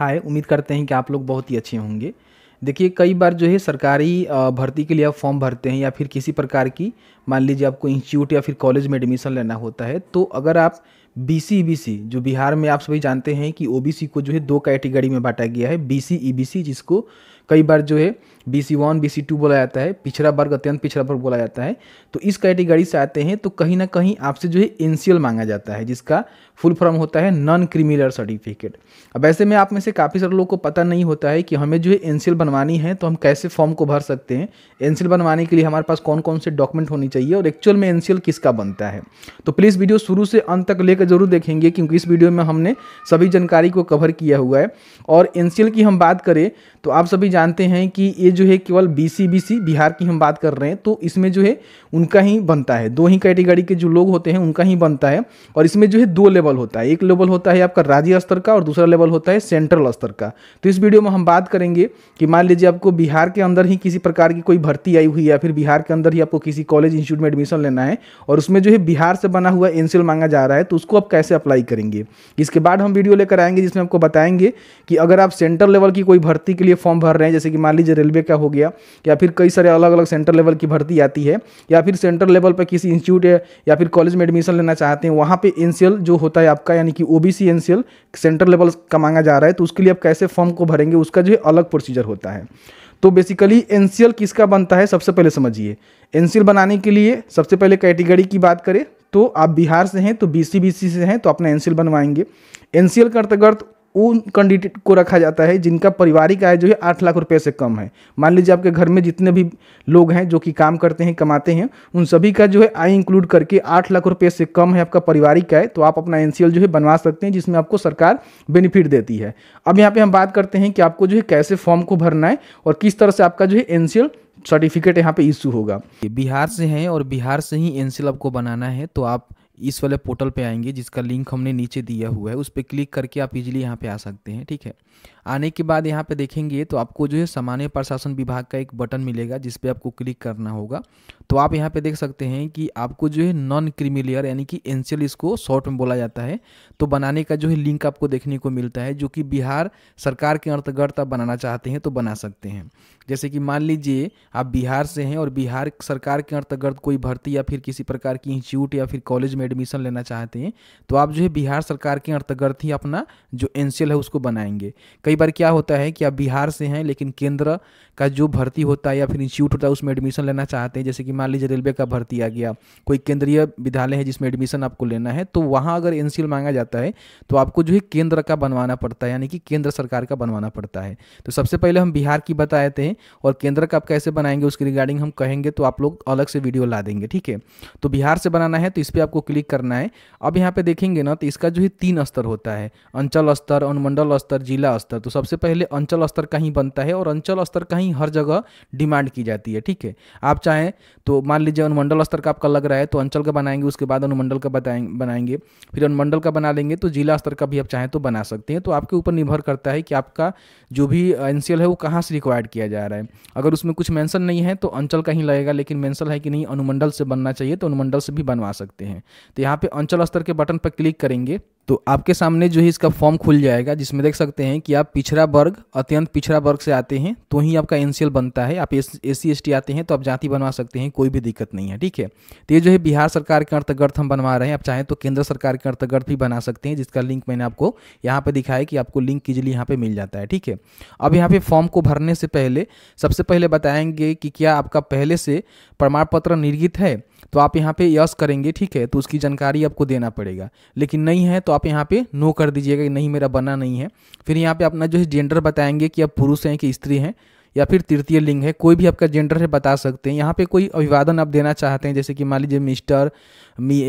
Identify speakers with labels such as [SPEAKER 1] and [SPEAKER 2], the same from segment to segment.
[SPEAKER 1] हाय उम्मीद करते हैं कि आप लोग बहुत ही अच्छे होंगे देखिए कई बार जो है सरकारी भर्ती के लिए आप फॉर्म भरते हैं या फिर किसी प्रकार की मान लीजिए आपको इंस्टीट्यूट या फिर कॉलेज में एडमिशन लेना होता है तो अगर आप बी सी जो बिहार में आप सभी जानते हैं कि ओबीसी को जो है दो कैटेगरी में बांटा गया है बी सी e जिसको कई बार जो है B C one B C two बोला जाता है पिछड़ा वर्ग अत्यंत पिछड़ा वर्ग बोला जाता है तो इस कैटेगरी से आते हैं तो कहीं ना कहीं आपसे जो है एन मांगा जाता है जिसका फुल फॉर्म होता है नॉन क्रिमिनल सर्टिफिकेट अब ऐसे में आप में से काफ़ी सारे लोगों को पता नहीं होता है कि हमें जो है एन बनवानी है तो हम कैसे फॉर्म को भर सकते हैं एन बनवाने के लिए हमारे पास कौन कौन से डॉक्यूमेंट होनी चाहिए और एक्चुअल में एन किसका बनता है तो प्लीज़ वीडियो शुरू से अंत तक लेकर जरूर देखेंगे क्योंकि इस वीडियो में हमने सभी जानकारी को कवर किया हुआ है और एन की हम बात करें तो आप सभी जानते हैं कि ये जो है केवल बीसीबीसी बिहार की हम बात कर रहे हैं तो इसमें जो है उनका ही बनता है दो ही कैटेगरी के जो लोग होते हैं उनका ही बनता है और इसमें जो है दो लेवल होता है एक लेवल होता है आपका राज्य स्तर का और दूसरा लेवल होता है सेंट्रल स्तर का तो इस वीडियो में हम बात करेंगे कि मान लीजिए आपको बिहार के अंदर ही किसी प्रकार की कोई भर्ती आई हुई या फिर बिहार के अंदर ही आपको किसी कॉलेज इंस्टीट्यूट में एडमिशन लेना है और उसमें जो है बिहार से बना हुआ एनसीएल मांगा जा रहा है तो उसको आप कैसे अप्लाई करेंगे इसके बाद हम वीडियो लेकर आएंगे जिसमें आपको बताएंगे कि अगर आप सेंट्रल लेवल की कोई भर्ती के लिए फॉर्म भर रहे हैं हैं जैसे कि मान लीजिए रेलवे का हो गया या फिर कई सारे अलग अलग सेंटर लेवल की भर्ती आती है या फिर सेंटर लेवल पर किसी इंस्टीट्यूट या फिर कॉलेज में एडमिशन लेना चाहते हैं वहाँ पर एन जो होता है आपका यानी कि ओ बी सेंटर लेवल का मांगा जा रहा है तो उसके लिए आप कैसे फॉर्म को भरेंगे उसका जो है अलग प्रोसीजर होता है तो बेसिकली एन किसका बनता है सबसे पहले समझिए एन बनाने के लिए सबसे पहले कैटेगरी की बात करें तो आप बिहार से हैं तो बी सी से हैं तो अपना एन बनवाएंगे एनसीएल का अंतर्गत उन कैंडिडेट को रखा जाता है जिनका पारिवारिक आय जो है आठ लाख रुपए से कम है मान लीजिए आपके घर में जितने भी लोग हैं जो कि काम करते हैं कमाते हैं उन सभी का जो है आय इंक्लूड करके आठ लाख रुपए से कम है आपका पारिवारिक आय तो आप अपना एन जो है बनवा सकते हैं जिसमें आपको सरकार बेनिफिट देती है अब यहाँ पर हम बात करते हैं कि आपको जो है कैसे फॉर्म को भरना है और किस तरह से आपका जो है एन सर्टिफिकेट यहाँ पे इशू होगा बिहार से हैं और बिहार से ही एन आपको बनाना है तो आप इस वाले पोर्टल पे आएंगे जिसका लिंक हमने नीचे दिया हुआ है उस पर क्लिक करके आप इजीली यहाँ पे आ सकते हैं ठीक है आने के बाद यहाँ पे देखेंगे तो आपको जो है सामान्य प्रशासन विभाग का एक बटन मिलेगा जिस आपको क्लिक करना होगा तो आप यहाँ पे देख सकते हैं कि आपको जो है नॉन क्रिमिलियर यानी कि एनसीएल इसको शॉर्ट में बोला जाता है तो बनाने का जो है लिंक आपको देखने को मिलता है जो कि बिहार सरकार के अंतर्गत आप बनाना चाहते हैं तो बना सकते हैं जैसे कि मान लीजिए आप बिहार से हैं और बिहार सरकार के अंतर्गत कोई भर्ती या फिर किसी प्रकार की इंस्टीट्यूट या फिर कॉलेज में एडमिशन लेना चाहते हैं तो आप जो है बिहार सरकार के अंतर्गत ही अपना जो एनसीएल है उसको बनाएंगे कई बार क्या होता है कि आप बिहार से हैं लेकिन केंद्र का जो भर्ती होता है या फिर इंस्टीट्यूट होता है उसमें एडमिशन लेना चाहते हैं जैसे कि मान लीजिए रेलवे का भर्ती आ गया कोई केंद्रीय विद्यालय है जिसमें एडमिशन आपको लेना है तो वहाँ अगर एन मांगा जाता है तो आपको जो है केंद्र का बनवाना पड़ता है यानी कि केंद्र सरकार का बनवाना पड़ता है तो सबसे पहले हम बिहार की बताए थे और केंद्र का आप कैसे बनाएंगे उसके रिगार्डिंग हम कहेंगे तो आप लोग अलग से वीडियो ला देंगे ठीक है तो बिहार से बनाना है तो इस पर आपको क्लिक करना है अब यहाँ पे देखेंगे ना तो इसका जो है तीन स्तर होता है अंचल स्तर अनुमंडल स्तर जिला जिला स्तर तो सबसे पहले अंचल स्तर का ही बनता है और अंचल स्तर का ही हर जगह डिमांड की जाती है ठीक है आप चाहें तो मान लीजिए अनुमंडल स्तर का आपका लग रहा है तो अंचल का बनाएंगे उसके बाद अनुमंडल का बनाएंगे फिर अनुमंडल का बना लेंगे तो जिला स्तर का भी आप चाहें तो बना सकते हैं तो आपके ऊपर निर्भर करता है कि आपका जो भी एन है वो कहाँ से रिक्वायर्ड किया जा रहा है अगर उसमें कुछ मैंसन नहीं है तो अंचल का ही लगेगा लेकिन मैंसन है कि नहीं अनुमंडल से बनना चाहिए तो अनुमंडल से भी बनवा सकते हैं तो यहाँ पर अंचल स्तर के बटन पर क्लिक करेंगे तो आपके सामने जो है इसका फॉर्म खुल जाएगा जिसमें देख सकते हैं कि आप पिछड़ा वर्ग अत्यंत पिछड़ा वर्ग से आते हैं तो ही आपका एन बनता है आप ए सी एस आते हैं तो आप जाति बनवा सकते हैं कोई भी दिक्कत नहीं है ठीक है तो ये जो है बिहार सरकार के अंतर्गत हम बनवा रहे हैं आप चाहें तो केंद्र सरकार के अंतर्गत भी बना सकते हैं जिसका लिंक मैंने आपको यहाँ पर दिखाया कि आपको लिंक इजिली यहाँ पर मिल जाता है ठीक है अब यहाँ पर फॉर्म को भरने से पहले सबसे पहले बताएंगे कि क्या आपका पहले से प्रमाण पत्र निर्गित है तो आप यहाँ पे यस करेंगे ठीक है तो उसकी जानकारी आपको देना पड़ेगा लेकिन नहीं है तो आप यहाँ पे नो कर दीजिएगा कि नहीं मेरा बना नहीं है फिर यहाँ पे अपना जो है जेंडर बताएंगे कि आप पुरुष हैं कि स्त्री हैं या फिर तृतीय लिंग है कोई भी आपका जेंडर है बता सकते हैं यहाँ पे कोई अभिवादन आप देना चाहते हैं जैसे कि मान लीजिए मिस्टर मी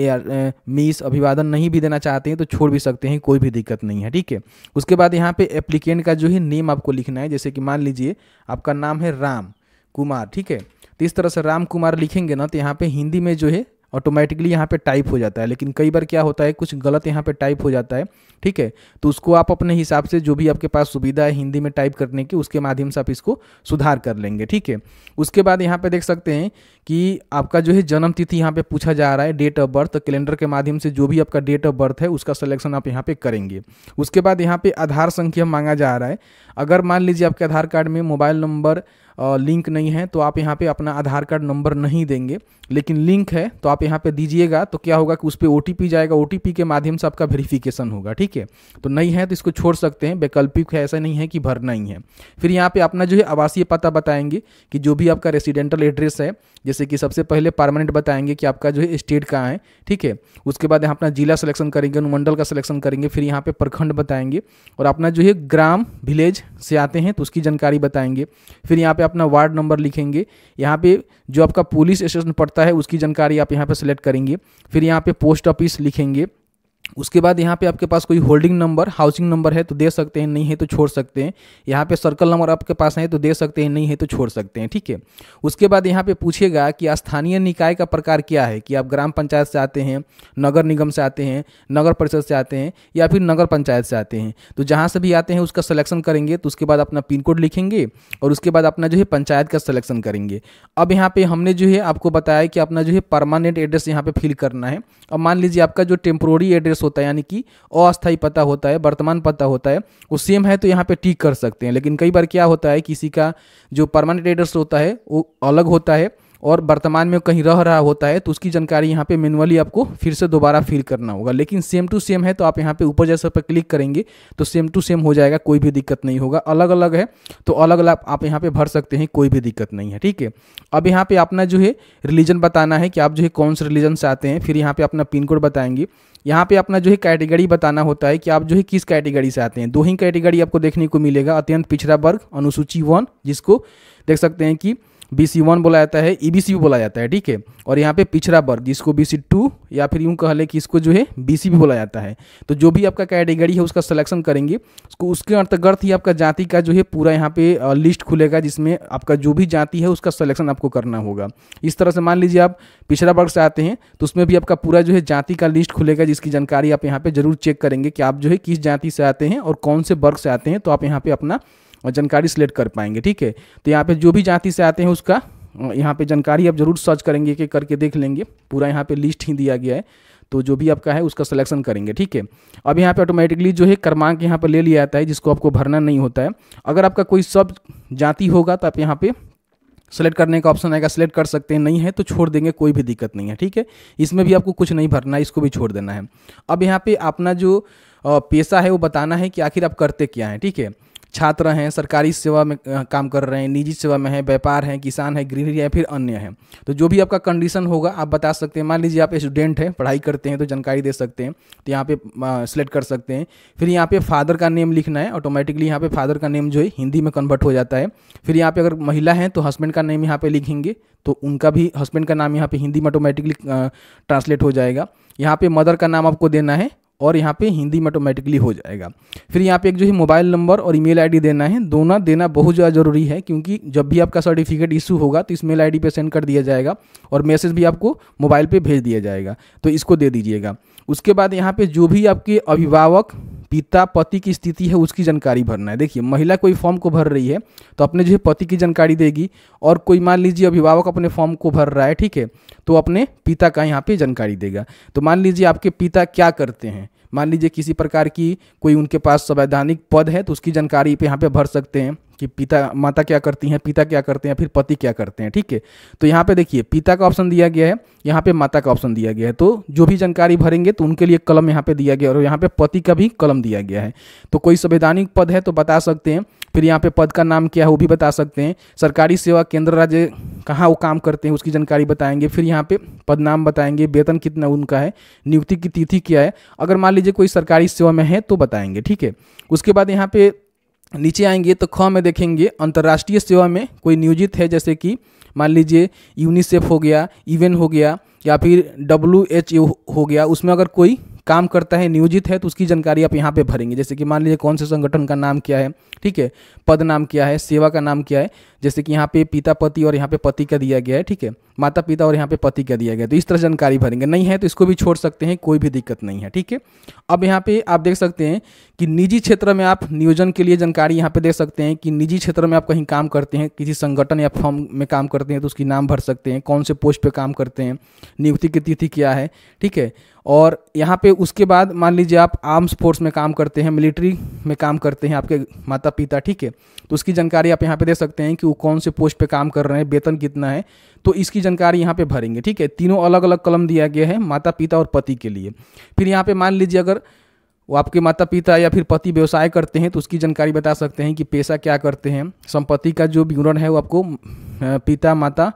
[SPEAKER 1] मिस अभिवादन नहीं भी देना चाहते हैं तो छोड़ भी सकते हैं कोई भी दिक्कत नहीं है ठीक है उसके बाद यहाँ पे एप्लीकेंट का जो है नेम आपको लिखना है जैसे कि मान लीजिए आपका नाम है राम कुमार ठीक है तो इस तरह से राम कुमार लिखेंगे ना तो यहाँ पे हिंदी में जो है ऑटोमेटिकली यहाँ पे टाइप हो जाता है लेकिन कई बार क्या होता है कुछ गलत यहाँ पे टाइप हो जाता है ठीक है तो उसको आप अपने हिसाब से जो भी आपके पास सुविधा है हिंदी में टाइप करने की उसके माध्यम से आप इसको सुधार कर लेंगे ठीक है उसके बाद यहाँ पे देख सकते हैं कि आपका जो है जन्म तिथि यहाँ पे पूछा जा रहा है डेट ऑफ बर्थ कैलेंडर के माध्यम से जो भी आपका डेट ऑफ बर्थ है उसका सलेक्शन आप यहाँ पे करेंगे उसके बाद यहाँ पे आधार संख्या मांगा जा रहा है अगर मान लीजिए आपके आधार कार्ड में मोबाइल नंबर लिंक नहीं है तो आप यहाँ पे अपना आधार कार्ड नंबर नहीं देंगे लेकिन लिंक है तो आप यहाँ पे दीजिएगा तो क्या होगा कि उस पर ओ जाएगा ओ के माध्यम से आपका वेरिफिकेशन होगा ठीक है तो नहीं है तो इसको छोड़ सकते हैं वैकल्पिक है ऐसा नहीं है कि भरना ही है फिर यहाँ पे अपना जो है आवासीय पता बताएंगे कि जो भी आपका रेसिडेंटल एड्रेस है जैसे कि सबसे पहले परमानेंट बताएंगे कि आपका जो है स्टेट कहाँ है ठीक है उसके बाद यहाँ अपना जिला सिलेक्शन करेंगे अनुमंडल का सिलेक्शन करेंगे फिर यहाँ पे प्रखंड बताएंगे और अपना जो है ग्राम विलेज से आते हैं तो उसकी जानकारी बताएंगे फिर यहाँ पे अपना वार्ड नंबर लिखेंगे यहाँ पे जो आपका पुलिस स्टेशन पड़ता है उसकी जानकारी आप यहाँ पे सिलेक्ट करेंगे फिर यहाँ पे पोस्ट ऑफिस लिखेंगे उसके बाद यहाँ पे आपके पास कोई होल्डिंग नंबर हाउसिंग नंबर है तो दे सकते हैं नहीं है तो छोड़ सकते हैं यहाँ पे सर्कल नंबर आपके पास है तो दे सकते हैं नहीं है तो छोड़ सकते हैं ठीक है उसके बाद यहाँ पे पूछेगा कि स्थानीय निकाय का प्रकार क्या है कि आप ग्राम पंचायत से आते हैं नगर निगम से आते हैं नगर परिषद से आते हैं या फिर नगर पंचायत से आते हैं तो जहाँ से भी आते हैं उसका सलेक्शन करेंगे तो उसके बाद अपना पिन कोड लिखेंगे और उसके बाद अपना जो है पंचायत का सलेक्शन करेंगे अब यहाँ पर हमने जो है आपको बताया कि अपना जो है परमानेंट एड्रेस यहाँ पर फिल करना है अब मान लीजिए आपका जो टेम्प्रोरी एड्रेस होता है यानी कि अस्थायी पता होता है वर्तमान पता होता है वो सेम है तो यहाँ पे टिक कर सकते हैं लेकिन कई बार क्या होता है किसी का जो परमानेंट एड्रेस होता है वो अलग होता है और वर्तमान में कहीं रह रहा होता है तो उसकी जानकारी यहाँ पे मैनुअली आपको फिर से दोबारा फिल करना होगा लेकिन सेम टू सेम है तो आप यहाँ पे ऊपर जैसे पर क्लिक करेंगे तो सेम टू सेम हो जाएगा कोई भी दिक्कत नहीं होगा अलग अलग है तो अलग अलग आप यहाँ पे भर सकते हैं कोई भी दिक्कत नहीं है ठीक है अब यहाँ पे अपना जो है रिलीजन बताना है कि आप जो है कौन से रिलीजन से आते हैं फिर यहाँ पे अपना पिन कोड बताएंगे यहाँ पे अपना जो है कैटेगरी बताना होता है कि आप जो है किस कैटेगरी से आते हैं दो ही कैटेगरी आपको देखने को मिलेगा अत्यंत पिछड़ा वर्ग अनुसूची वन जिसको देख सकते हैं कि बी सी वन बोला जाता है ई बी सी भी बोला जाता है ठीक है और यहाँ पे पिछड़ा वर्ग जिसको बी सी टू या फिर यूँ कह लें कि इसको जो है बी सी भी बोला जाता है तो जो भी आपका कैटेगरी है उसका सिलेक्शन करेंगे उसको उसके अंतर्गत ही आपका जाति का जो है पूरा यहाँ पे लिस्ट खुलेगा जिसमें आपका जो भी जाति है उसका सिलेक्शन आपको करना होगा इस तरह से मान लीजिए आप पिछड़ा वर्ग से आते हैं तो उसमें भी आपका पूरा जो है जाति का लिस्ट खुलेगा जिसकी जानकारी आप यहाँ पर जरूर चेक करेंगे कि आप जो है किस जाति से आते हैं और कौन से वर्ग से आते हैं तो आप यहाँ पर अपना और जानकारी सिलेक्ट कर पाएंगे ठीक है तो यहाँ पे जो भी जाति से आते हैं उसका यहाँ पे जानकारी आप जरूर सर्च करेंगे कि करके देख लेंगे पूरा यहाँ पे लिस्ट ही दिया गया है तो जो भी आपका है उसका सिलेक्शन करेंगे ठीक है अब यहाँ पे ऑटोमेटिकली जो है क्रमांक यहाँ पे ले लिया जाता है जिसको आपको भरना नहीं होता है अगर आपका कोई सब जाति होगा तो आप यहाँ पे सेलेक्ट करने का ऑप्शन आएगा सेलेक्ट कर सकते हैं नहीं है तो छोड़ देंगे कोई भी दिक्कत नहीं है ठीक है इसमें भी आपको कुछ नहीं भरना है इसको भी छोड़ देना है अब यहाँ पर अपना जो पेशा है वो बताना है कि आखिर आप करते क्या हैं ठीक है थीके? छात्र हैं सरकारी सेवा में काम कर रहे हैं निजी सेवा में हैं व्यापार हैं किसान हैं गृह या फिर अन्य हैं तो जो भी आपका कंडीशन होगा आप बता सकते हैं मान लीजिए आप स्टूडेंट हैं पढ़ाई करते हैं तो जानकारी दे सकते हैं तो यहाँ पे सिलेक्ट कर सकते हैं फिर यहाँ पे फादर का नेम लिखना है ऑटोमेटिकली यहाँ पे फादर का नेम जो है हिंदी में कन्वर्ट हो जाता है फिर यहाँ पे अगर महिला हैं तो हस्बैंड का नेम यहाँ पे लिखेंगे तो उनका भी हस्बैंड का नाम यहाँ पे हिंदी में ऑटोमेटिकली ट्रांसलेट हो जाएगा यहाँ पे मदर का नाम आपको देना है और यहाँ पे हिंदी में ऑटोमेटिकली हो जाएगा फिर यहाँ पे एक जो है मोबाइल नंबर और ईमेल आईडी देना है दोनों देना बहुत ज़्यादा ज़रूरी है क्योंकि जब भी आपका सर्टिफिकेट इशू होगा तो इस मेल आई पे सेंड कर दिया जाएगा और मैसेज भी आपको मोबाइल पर भेज दिया जाएगा तो इसको दे दीजिएगा उसके बाद यहाँ पर जो भी आपके अभिभावक पिता पति की स्थिति है उसकी जानकारी भरना है देखिए महिला कोई फॉर्म को भर रही है तो अपने जो है पति की जानकारी देगी और कोई मान लीजिए अभिभावक अपने फॉर्म को भर रहा है ठीक है तो अपने पिता का यहाँ पे जानकारी देगा तो मान लीजिए आपके पिता क्या करते हैं मान लीजिए किसी प्रकार की कोई उनके पास संवैधानिक पद है तो उसकी जानकारी पे यहाँ पे भर सकते हैं कि पिता माता क्या करती हैं पिता क्या करते हैं फिर पति क्या करते हैं ठीक है तो यहाँ पे देखिए पिता का ऑप्शन दिया गया है यहाँ पे माता का ऑप्शन दिया गया है तो जो भी जानकारी भरेंगे तो उनके लिए कलम यहाँ पे दिया गया और यहाँ पे पति का भी कलम दिया गया है तो कोई संवैधानिक पद है तो बता सकते हैं फिर यहाँ पे पद का नाम क्या है वो भी बता सकते हैं सरकारी सेवा केंद्र राज्य कहाँ वो काम करते हैं उसकी जानकारी बताएंगे फिर यहाँ पे पद नाम बताएंगे वेतन कितना उनका है नियुक्ति की तिथि क्या है अगर मान लीजिए कोई सरकारी सेवा में है तो बताएंगे ठीक है उसके बाद यहाँ पे नीचे आएंगे तो ख में देखेंगे अंतर्राष्ट्रीय सेवा में कोई नियोजित है जैसे कि मान लीजिए यूनिसेफ हो गया इवेन हो गया या फिर डब्ल्यू एच हो गया उसमें अगर कोई काम करता है नियोजित है तो उसकी जानकारी आप यहाँ पे भरेंगे जैसे कि मान लीजिए कौन से संगठन का नाम क्या है ठीक है पद नाम क्या है सेवा का नाम क्या है जैसे कि यहाँ पे पिता पति और यहाँ पे पति का दिया गया है ठीक है माता पिता और यहाँ पे पति का दिया गया तो इस तरह जानकारी भरेंगे नहीं है तो इसको भी छोड़ सकते हैं कोई भी दिक्कत नहीं है ठीक है अब यहाँ पे आप देख सकते हैं कि निजी क्षेत्र में आप नियोजन के लिए जानकारी यहाँ पे देख सकते हैं कि निजी क्षेत्र में आप कहीं काम करते हैं किसी संगठन या फॉर्म में काम करते हैं तो उसकी नाम भर सकते हैं कौन से पोस्ट पर काम करते हैं नियुक्ति की तिथि क्या है ठीक है और यहाँ पे उसके बाद मान लीजिए आप आर्म्स फोर्स में काम करते हैं मिलिट्री में काम करते हैं आपके माता पिता ठीक है तो उसकी जानकारी आप यहाँ पे दे सकते हैं कि वो कौन से पोस्ट पे काम कर रहे हैं वेतन कितना है तो इसकी जानकारी यहाँ पे भरेंगे ठीक है तीनों अलग अलग कलम दिया गया है माता पिता और पति के लिए फिर यहाँ पे मान लीजिए अगर वो आपके माता पिता या फिर पति व्यवसाय करते हैं तो उसकी जानकारी बता सकते हैं कि पैसा क्या करते हैं संपत्ति का जो विवरण है वो आपको पिता माता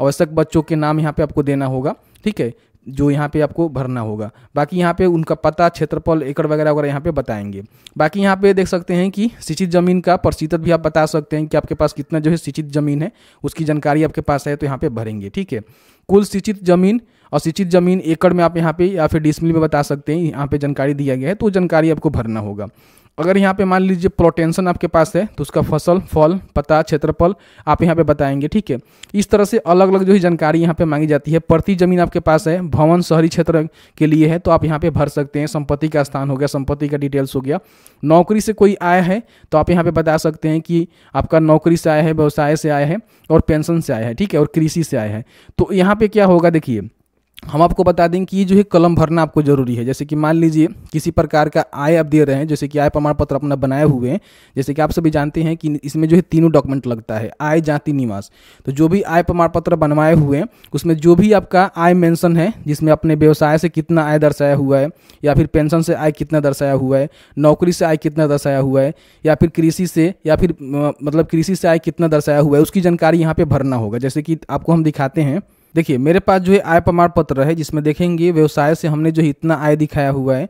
[SPEAKER 1] आवश्यक बच्चों के नाम यहाँ पे आपको देना होगा ठीक है जो यहाँ पे आपको भरना होगा बाकी यहाँ पे उनका पता क्षेत्रफल एकड़ वगैरह वगैरह यहाँ पे बताएंगे बाकी यहाँ पे देख सकते हैं कि सिंचित ज़मीन का प्रतिशत भी आप बता सकते हैं कि आपके पास कितना जो है सिंचित ज़मीन है उसकी जानकारी आपके पास है तो यहाँ पे भरेंगे ठीक है कुल सिंचित ज़मीन और सिंचित ज़मीन एकड़ में आप यहाँ पे या फिर डिसमिल में बता सकते हैं यहाँ पे जानकारी दिया गया है तो जानकारी आपको भरना होगा अगर यहाँ पे मान लीजिए प्रोटेंशन आपके पास है तो उसका फसल फल पता क्षेत्रफल आप यहाँ पे बताएंगे ठीक है इस तरह से अलग अलग जो है जानकारी यहाँ पे मांगी जाती है प्रति जमीन आपके पास है भवन शहरी क्षेत्र के लिए है तो आप यहाँ पे भर सकते हैं संपत्ति का स्थान हो गया संपत्ति का डिटेल्स हो गया नौकरी से कोई आया है तो आप यहाँ पर बता सकते हैं कि आपका नौकरी से आया है व्यवसाय से आया है और पेंशन से आया है ठीक है और कृषि से आया है तो यहाँ पर क्या होगा देखिए हम आपको बता दें कि ये जो है कलम भरना आपको जरूरी है जैसे कि मान लीजिए किसी प्रकार का आय आप दे रहे हैं जैसे कि आय प्रमाण पत्र अपना बनाए हुए हैं जैसे कि आप सभी जानते हैं कि इसमें जो है तीनों डॉक्यूमेंट लगता है आय जाति निवास तो जो भी आय प्रमाण पत्र बनवाए हुए हैं उसमें जो भी आपका आय मैंसन है जिसमें अपने व्यवसाय से कितना आय दर्शाया हुआ है या फिर पेंशन से आय कितना दर्शाया हुआ है नौकरी से आय कितना दर्शाया हुआ है या फिर कृषि से या फिर मतलब कृषि से आय कितना दर्शाया हुआ है उसकी जानकारी यहाँ पर भरना होगा जैसे कि आपको हम दिखाते हैं देखिए मेरे पास जो है आय प्रमाण पत्र है जिसमें देखेंगे व्यवसाय से हमने जो इतना आय दिखाया हुआ है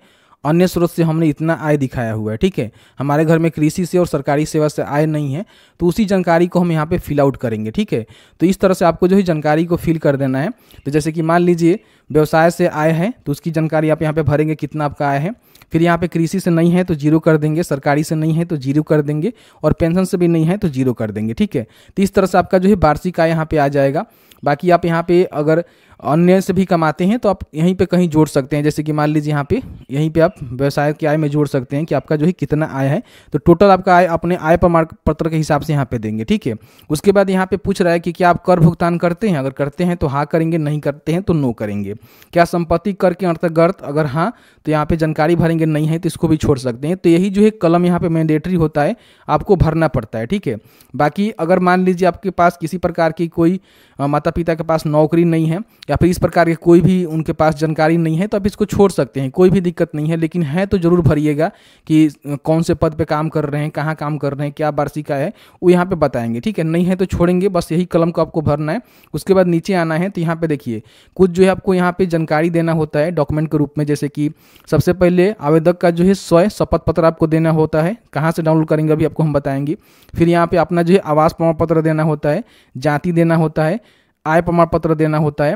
[SPEAKER 1] अन्य स्रोत से हमने इतना आय दिखाया हुआ है ठीक है हमारे घर में कृषि से और सरकारी सेवा से आय नहीं है तो उसी जानकारी को हम यहाँ पे फिल आउट करेंगे ठीक है तो इस तरह से आपको जो है जानकारी को फिल कर देना है तो जैसे कि मान लीजिए व्यवसाय से आय है तो उसकी जानकारी आप यहाँ पे भरेंगे कितना आपका आय है फिर यहाँ पे कृषि से नहीं है तो जीरो कर देंगे सरकारी से नहीं है तो जीरो कर देंगे और पेंशन से भी नहीं है तो जीरो कर देंगे ठीक है तो इस तरह से आपका जो है वार्षिक आय यहाँ पर आ जाएगा बाकी आप यहाँ पे अगर अन्य से भी कमाते हैं तो आप यहीं पे कहीं जोड़ सकते हैं जैसे कि मान लीजिए यहाँ पे यहीं पे आप व्यवसाय की आय में जोड़ सकते हैं कि आपका जो है कितना आय है तो टोटल आपका आय अपने आय प्रमाण पत्र के हिसाब से यहाँ पे देंगे ठीक है उसके बाद यहाँ पे पूछ रहा है कि क्या आप कर भुगतान करते हैं अगर करते हैं तो हाँ करेंगे नहीं करते हैं तो नो करेंगे क्या संपत्ति कर के अंतर्गत अगर हाँ तो यहाँ पर जानकारी भरेंगे नहीं है तो इसको भी छोड़ सकते हैं तो यही जो है कलम यहाँ पर मैंडेटरी होता है आपको भरना पड़ता है ठीक है बाकी अगर मान लीजिए आपके पास किसी प्रकार की कोई माता पिता के पास नौकरी नहीं है या फिर इस प्रकार के कोई भी उनके पास जानकारी नहीं है तो आप इसको छोड़ सकते हैं कोई भी दिक्कत नहीं है लेकिन है तो ज़रूर भरिएगा कि कौन से पद पे काम कर रहे हैं कहाँ काम कर रहे हैं क्या वार्षिका है वो यहाँ पे बताएंगे ठीक है नहीं है तो छोड़ेंगे बस यही कलम को आपको भरना है उसके बाद नीचे आना है तो यहाँ पर देखिए कुछ जो है आपको यहाँ पर जानकारी देना होता है डॉक्यूमेंट के रूप में जैसे कि सबसे पहले आवेदक का जो है स्वय शपथ पत्र आपको देना होता है कहाँ से डाउनलोड करेंगे अभी आपको हम बताएंगे फिर यहाँ पर अपना जो है आवास प्रमाण पत्र देना होता है जाति देना होता है आय प्रमाण पत्र देना होता है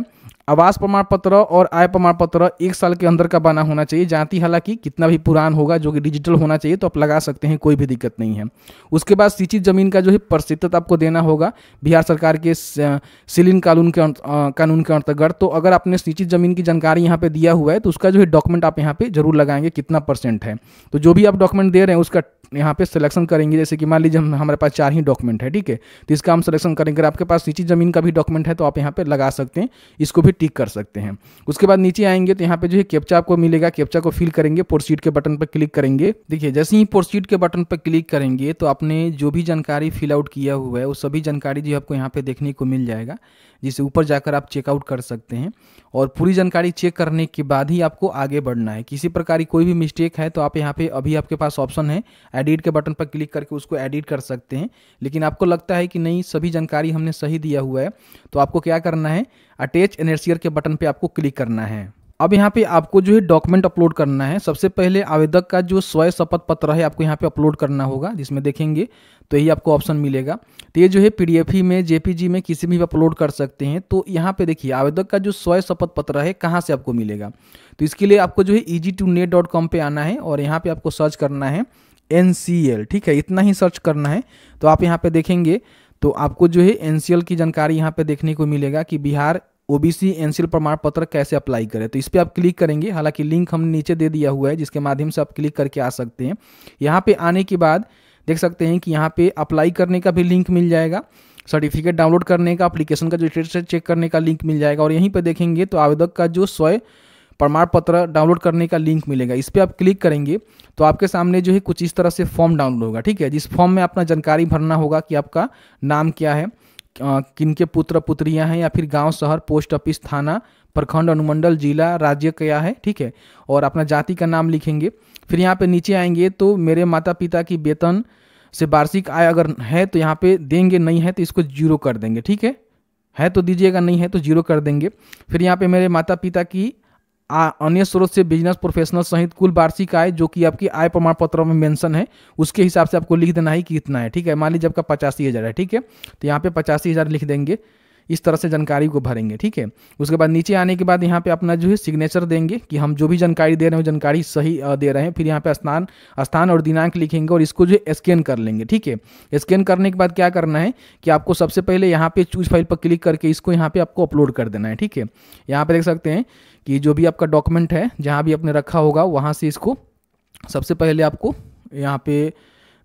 [SPEAKER 1] आवास प्रमाण पत्र और आय प्रमाण पत्र एक साल के अंदर का बना होना चाहिए जाति हालांकि कितना भी पुरान होगा जो कि डिजिटल होना चाहिए तो आप लगा सकते हैं कोई भी दिक्कत नहीं है उसके बाद सिंचित जमीन का जो है प्रसिद्धत आपको देना होगा बिहार सरकार के सिलिन कानून के कानून के अंतर्गत तो अगर आपने सिंचित जमीन की जानकारी यहाँ पर दिया हुआ है तो उसका जो है डॉक्यूमेंट आप यहाँ पर जरूर लगाएंगे कितना परसेंट है तो जो भी आप डॉक्यूमेंट दे रहे हैं उसका यहाँ पे सिलेक्शन करेंगे जैसे कि मान लीजिए हम हमारे पास चार ही डॉक्यूमेंट है ठीक है तो इसका हम सिलेक्शन करेंगे अगर आपके पास नीचे ज़मीन का भी डॉक्यूमेंट है तो आप यहाँ पे लगा सकते हैं इसको भी टिक कर सकते हैं उसके बाद नीचे आएंगे तो यहाँ पे जो है कैप्चा आपको मिलेगा कैप्चा को फिल करेंगे पोर्सीट के बटन पर क्लिक करेंगे देखिए जैसे ही पोर्सीट के बटन पर क्लिक करेंगे तो आपने जो भी जानकारी फिल आउट किया हुआ है वो सभी जानकारी जो आपको यहाँ पे देखने को मिल जाएगा जिसे ऊपर जाकर आप चेकआउट कर सकते हैं और पूरी जानकारी चेक करने के बाद ही आपको आगे बढ़ना है किसी प्रकार की कोई भी मिस्टेक है तो आप यहाँ पे अभी आपके पास ऑप्शन है एडिट के बटन पर क्लिक करके उसको एडिट कर सकते हैं लेकिन आपको लगता है कि नहीं सभी जानकारी हमने सही दिया हुआ है तो आपको क्या करना है अटैच एनर्सियर के बटन पर आपको क्लिक करना है अब यहाँ पे आपको जो है डॉक्यूमेंट अपलोड करना है सबसे पहले आवेदक का जो स्वयं शपथ पत्र है आपको यहाँ पे अपलोड करना होगा जिसमें देखेंगे तो यही आपको ऑप्शन मिलेगा तो ये जो है पी ही में जेपीजी में किसी भी अपलोड कर सकते हैं तो यहाँ पे देखिए आवेदक का जो स्वय शपथ पत्र है कहाँ से आपको मिलेगा तो इसके लिए आपको जो है e two net dot com पर आना है और यहाँ पर आपको सर्च करना है एन ठीक है इतना ही सर्च करना है तो आप यहाँ पर देखेंगे तो आपको जो है एन की जानकारी यहाँ पे देखने को मिलेगा कि बिहार ओबीसी एल प्रमाण पत्र कैसे अप्लाई करें तो इस पर आप क्लिक करेंगे हालांकि लिंक हमने नीचे दे दिया हुआ है जिसके माध्यम से आप क्लिक करके आ सकते हैं यहाँ पे आने के बाद देख सकते हैं कि यहाँ पे अप्लाई करने का भी लिंक मिल जाएगा सर्टिफिकेट डाउनलोड करने का अप्लीकेशन का जो स्टेटस चेक करने का लिंक मिल जाएगा और यहीं पर देखेंगे तो आवेदक का जो स्वयं प्रमाण पत्र डाउनलोड करने का लिंक मिलेगा इस पर आप क्लिक करेंगे तो आपके सामने जो है कुछ इस तरह से फॉर्म डाउनलोड होगा ठीक है जिस फॉर्म में अपना जानकारी भरना होगा कि आपका नाम क्या है किन के पुत्र पुत्रियां हैं या फिर गांव शहर पोस्ट ऑफिस थाना प्रखंड अनुमंडल जिला राज्य क्या है ठीक है और अपना जाति का नाम लिखेंगे फिर यहाँ पे नीचे आएंगे तो मेरे माता पिता की वेतन से वार्षिक आय अगर है तो यहाँ पे देंगे नहीं है तो इसको जीरो कर देंगे ठीक है है तो दीजिएगा नहीं है तो जीरो कर देंगे फिर यहाँ पे मेरे माता पिता की आ, अन्य स्रोत से बिजनेस प्रोफेशनल सहित कुल वार्षिक आय जो कि आपकी आय प्रमाण पत्र में मेंशन है उसके हिसाब से आपको लिख देना है कि इतना है ठीक है मान लीजिए आपका पचासी हज़ार है ठीक है तो यहाँ पे पचासी हज़ार लिख देंगे इस तरह से जानकारी को भरेंगे ठीक है उसके बाद नीचे आने के बाद यहाँ पे अपना जो है सिग्नेचर देंगे कि हम जो भी जानकारी दे रहे हैं जानकारी सही दे रहे हैं फिर यहाँ पे स्थान स्थान और दिनांक लिखेंगे और इसको जो है स्कैन कर लेंगे ठीक है स्कैन करने के बाद क्या करना है कि आपको सबसे पहले यहाँ पे चूज फाइल पर क्लिक करके इसको यहाँ पे आपको अपलोड कर देना है ठीक है यहाँ पर देख सकते हैं कि जो भी आपका डॉक्यूमेंट है जहाँ भी आपने रखा होगा वहाँ से इसको सबसे पहले आपको यहाँ पे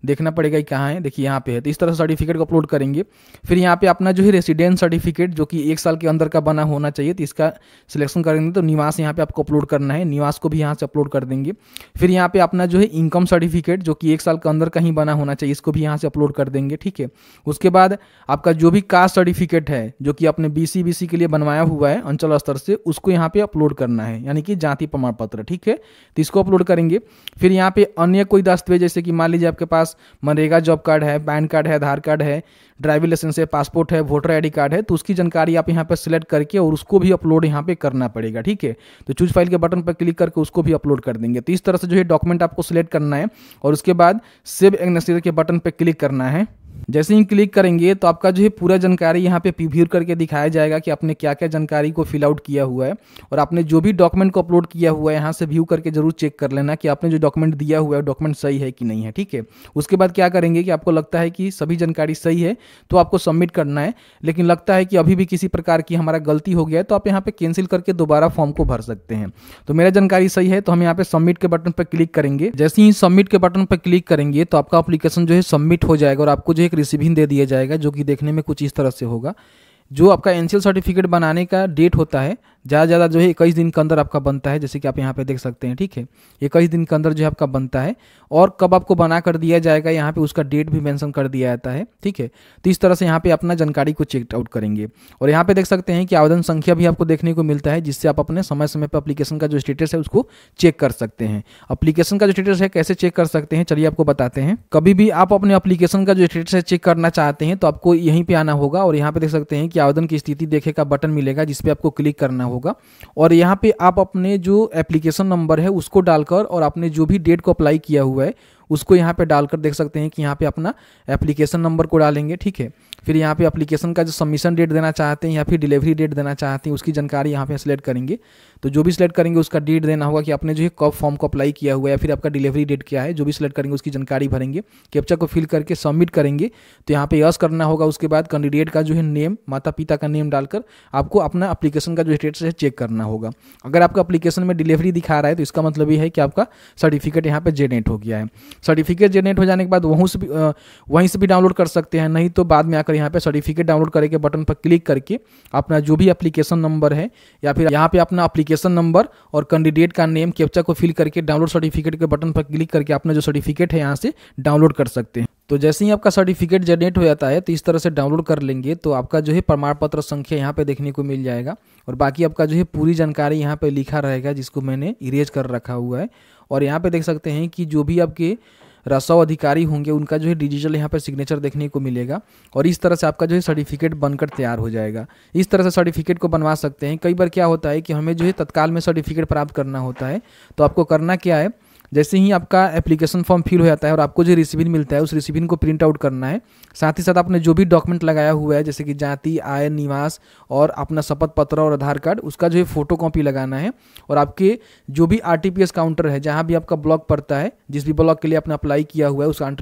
[SPEAKER 1] देखना पड़ेगा कि कहाँ है देखिए यहाँ पे है तो इस तरह से सर्टिफिकेट को अपलोड करेंगे फिर यहाँ पे अपना जो है रेसिडेंस सर्टिफिकेट जो कि एक साल के अंदर का बना होना चाहिए तो इसका सिलेक्शन करेंगे तो निवास यहाँ पे आपको अपलोड करना है निवास को भी यहाँ से अपलोड कर देंगे फिर यहाँ पे अपना जो है इनकम सर्टिफिकेट जो कि एक साल के अंदर ही बना होना चाहिए इसको भी यहाँ से अपलोड कर देंगे ठीक है उसके बाद आपका जो भी कास्ट सर्टिफिकेट है जो कि आपने बी सी के लिए बनवाया हुआ है अंचल स्तर से उसको यहाँ पर अपलोड करना है यानी कि जाति प्रमाण पत्र ठीक है तो इसको अपलोड करेंगे फिर यहाँ पर अन्य कोई दस्तावेज जैसे कि मान लीजिए आपके पास पास मनरेगा जॉब कार्ड है पैन कार्ड है आधार कार्ड है ड्राइविंग लाइसेंस है पासपोर्ट है वोटर आईडी कार्ड है तो उसकी जानकारी आप यहाँ पर सिलेक्ट करके और उसको भी अपलोड यहाँ पे करना पड़ेगा ठीक है तो चूज फाइल के बटन पर क्लिक करके उसको भी अपलोड कर देंगे तो इस तरह से जो है डॉक्यूमेंट आपको सिलेक्ट करना है और उसके बाद सेव एग्नेस्टर के बटन पर क्लिक करना है जैसे ही क्लिक करेंगे तो आपका जो है पूरा जानकारी यहाँ पे पी करके दिखाया जाएगा कि आपने क्या क्या जानकारी को फिल आउट किया हुआ है और आपने जो भी डॉक्यूमेंट को अपलोड किया हुआ है यहाँ से व्यू करके जरूर चेक कर लेना कि आपने जो डॉक्यूमेंट दिया हुआ है डॉक्यूमेंट सही है कि नहीं है ठीक है उसके बाद क्या करेंगे कि आपको लगता है कि सभी जानकारी सही है तो आपको सबमिट करना है लेकिन लगता है कि अभी भी किसी प्रकार की हमारा गलती हो गया है तो आप यहाँ पर कैंसिल करके दोबारा फॉर्म को भर सकते हैं तो मेरा जानकारी सही है तो हम यहाँ पे सबमिट के बटन पर क्लिक करेंगे जैसे ही सबमिट के बटन पर क्लिक करेंगे तो आपका अप्लीकेशन जो है सबमिट हो जाएगा और आपको जो है एक रिसिविंग दे दिया जाएगा जो कि देखने में कुछ इस तरह से होगा जो आपका एनसीएल सर्टिफिकेट बनाने का डेट होता है ज़्यादा ज़्यादा जो है इक्कीस दिन के अंदर आपका बनता है जैसे कि आप यहाँ पे देख सकते हैं ठीक है इक्कीस दिन के अंदर जो है आपका बनता है और कब आपको बना कर दिया जाएगा यहाँ पे उसका डेट भी मेंशन कर दिया जाता है ठीक है तो इस तरह से यहाँ पे अपना जानकारी को चेक आउट करेंगे और यहाँ पे देख सकते हैं कि आवेदन संख्या भी आपको देखने को मिलता है जिससे आप अपने समय समय पर अप्लीकेशन का जो स्टेटस है उसको चेक कर सकते हैं अप्लीकेशन का जो स्टेटस है कैसे चेक कर सकते हैं चलिए आपको बताते हैं कभी भी आप अपने अप्लीकेशन का जो स्टेटस है चेक करना चाहते हैं तो आपको यहीं पर आना होगा और यहाँ पे देख सकते हैं कि आवेदन की स्थिति देखे का बटन मिलेगा जिसपे आपको क्लिक करना होगा और यहाँ पे आप अपने जो एप्लीकेशन नंबर है उसको डालकर और आपने जो भी डेट को अप्लाई किया हुआ है उसको यहाँ पे डालकर देख सकते हैं कि यहाँ पे अपना एप्लीकेशन नंबर को डालेंगे ठीक है फिर यहाँ पे अप्लीकेशन का जो सबमिशन डेट देना चाहते हैं या फिर डिलीवरी डेट देना चाहते हैं उसकी जानकारी यहाँ पे सिलेक्ट करेंगे तो जो भी सिलेक्ट करेंगे उसका डेट देना होगा कि आपने जो है कब फॉर्म को अप्लाई किया हुआ है या फिर आपका डिलीवरी डेट क्या है जो भी सिलेक्ट करेंगे उसकी जानकारी भरेंगे कैप्चा को फिल करके सबमिट करेंगे तो यहाँ पे यस करना होगा उसके बाद कैंडिडेट का जो है नेम माता पिता का नेम डालकर आपको अपना अप्लीकेशन का जो स्टेटस है चेक करना होगा अगर आपका अप्लीकेशन में डिलीवरी दिखा रहा है तो इसका मतलब ये है कि आपका सर्टिफिकेट यहाँ पर जेनेट हो गया है सर्टिफिकेट जेनेट हो जाने के बाद वहीं से भी वहीं से भी डाउनलोड कर सकते हैं नहीं तो बाद में आकर यहाँ पे सर्टिफिकेट डाउनलोड करे के बटन पर क्लिक करके अपना जो भी एप्लीकेशन नंबर है या फिर यहाँ पे अपना एप्लीकेशन नंबर और कैंडिडेट का नेम कैप्चा को फिल करके डाउनलोड सर्टिफिकेट के बटन पर क्लिक करके अपना जो सर्टिफिकेट है यहाँ से डाउनलोड कर सकते हैं तो जैसे ही आपका सर्टिफिकेट जनरेट हो जाता है तो इस तरह से डाउनलोड कर लेंगे तो आपका जो है प्रमाण पत्र संख्या यहाँ पे देखने को मिल जाएगा और बाकी आपका जो है पूरी जानकारी यहाँ पे लिखा रहेगा जिसको मैंने इरेज कर रखा हुआ है और यहाँ पे देख सकते हैं कि जो भी आपके रसव अधिकारी होंगे उनका जो है डिजिटल यहाँ पर सिग्नेचर देखने को मिलेगा और इस तरह से आपका जो है सर्टिफिकेट बनकर तैयार हो जाएगा इस तरह से सर्टिफिकेट को बनवा सकते हैं कई बार क्या होता है कि हमें जो है तत्काल में सर्टिफिकेट प्राप्त करना होता है तो आपको करना क्या है जैसे ही आपका एप्लीकेशन फॉर्म फिल हो जाता है और आपको जो रिसिविन मिलता है उस रिसिविन को प्रिंट आउट करना है साथ ही साथ आपने जो भी डॉक्यूमेंट लगाया हुआ है जैसे कि जाति आय निवास और अपना शपथ पत्र और आधार कार्ड उसका जो है फोटो कॉपी लगाना है और आपके जो भी आर काउंटर है जहाँ भी आपका ब्लॉक पड़ता है जिस भी ब्लॉक के लिए आपने अप्लाई किया हुआ है उस आर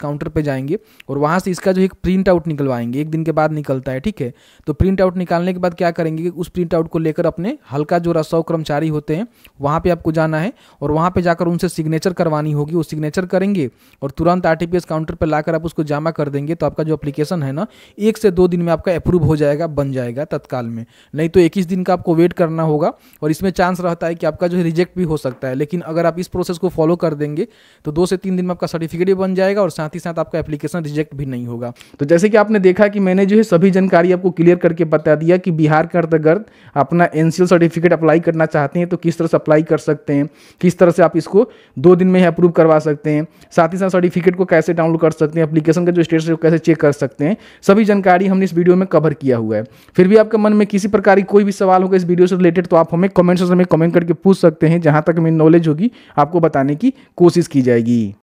[SPEAKER 1] काउंटर पर जाएंगे और वहाँ से इसका जो है प्रिंट आउट निकलवाएंगे एक दिन के बाद निकलता है ठीक है तो प्रिंट आउट निकालने के बाद क्या करेंगे उस प्रिंट आउट को लेकर अपने हल्का जो रसौ कर्मचारी होते हैं वहाँ पर आपको जाना है और वहाँ पर जाकर उनसे सिग्नेचर करवानी होगी वो सिग्नेचर करेंगे और तुरंत आर काउंटर पर लाकर आप उसको जमा कर देंगे तो आपका जो अप्लीकेशन है ना एक से दो दिन में आपका अप्रूव हो जाएगा बन जाएगा तत्काल में नहीं तो इक्कीस दिन का आपको वेट करना होगा और इसमें चांस रहता है कि आपका जो है रिजेक्ट भी हो सकता है लेकिन अगर आप इस प्रोसेस को फॉलो कर देंगे तो दो से तीन दिन में आपका सर्टिफिकेट भी बन जाएगा और साथ ही साथ आपका एप्लीकेशन रिजेक्ट भी नहीं होगा तो जैसे कि आपने देखा कि मैंने जो है सभी जानकारी आपको क्लियर करके बता दिया कि बिहार के अंतर्गत अपना एनसीएल सर्टिफिकेट अप्लाई करना चाहते हैं तो किस तरह से अप्लाई कर सकते हैं किस तरह से आप इसको को दो दिन में ही अप्रूव करवा सकते हैं साथ ही साथ सर्टिफिकेट को कैसे डाउनलोड कर सकते हैं अपलीकेशन का जो स्टेटस है कैसे चेक कर सकते हैं सभी जानकारी हमने इस वीडियो में कवर किया हुआ है फिर भी आपके मन में किसी प्रकार की कोई भी सवाल होगा इस वीडियो से रिलेटेड तो आप हमें कमेंट सेक्शन में कमेंट करके पूछ सकते हैं जहाँ तक मेरी नॉलेज होगी आपको बताने की कोशिश की जाएगी